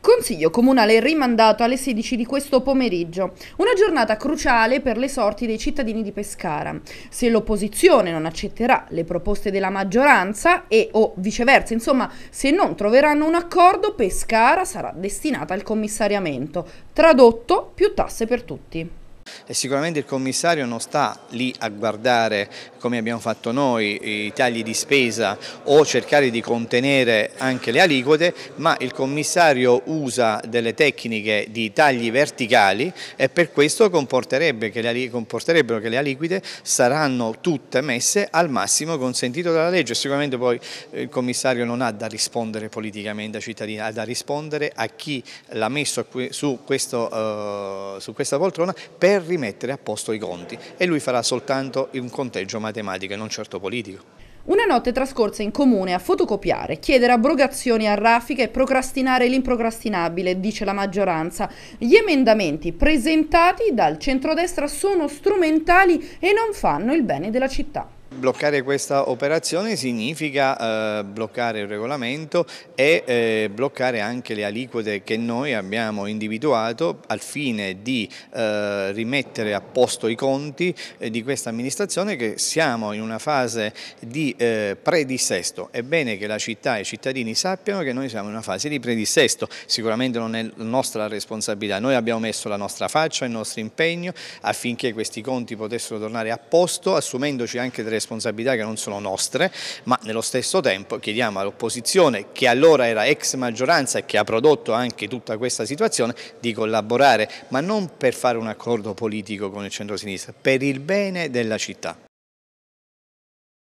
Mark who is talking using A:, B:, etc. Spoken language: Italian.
A: Consiglio comunale rimandato alle 16 di questo pomeriggio, una giornata cruciale per le sorti dei cittadini di Pescara. Se l'opposizione non accetterà le proposte della maggioranza e o viceversa, insomma, se non troveranno un accordo, Pescara sarà destinata al commissariamento. Tradotto, più tasse per tutti. E
B: sicuramente il commissario non sta lì a guardare, come abbiamo fatto noi, i tagli di spesa o cercare di contenere anche le aliquote, ma il commissario usa delle tecniche di tagli verticali e per questo comporterebbe che le, comporterebbero che le aliquote saranno tutte messe al massimo consentito dalla legge. Sicuramente poi eh, il commissario non ha da rispondere politicamente ai cittadini, ha da rispondere a chi l'ha messo su, questo, eh, su questa poltrona per per rimettere a posto i conti e lui farà soltanto un conteggio matematico e non certo politico.
A: Una notte trascorsa in comune a fotocopiare, chiedere abrogazioni a raffica e procrastinare l'improcrastinabile, dice la maggioranza. Gli emendamenti presentati dal centrodestra sono strumentali e non fanno il bene della città.
B: Bloccare questa operazione significa eh, bloccare il regolamento e eh, bloccare anche le aliquote che noi abbiamo individuato al fine di eh, rimettere a posto i conti eh, di questa amministrazione che siamo in una fase di eh, predissesto. È bene che la città e i cittadini sappiano che noi siamo in una fase di predissesto, sicuramente non è nostra responsabilità, noi abbiamo messo la nostra faccia, il nostro impegno affinché questi conti potessero tornare a posto assumendoci anche delle responsabilità che non sono nostre, ma nello stesso tempo chiediamo all'opposizione, che allora era ex maggioranza e che ha prodotto anche tutta questa situazione, di collaborare, ma non per fare un accordo politico con il centro-sinistra, per il bene della città.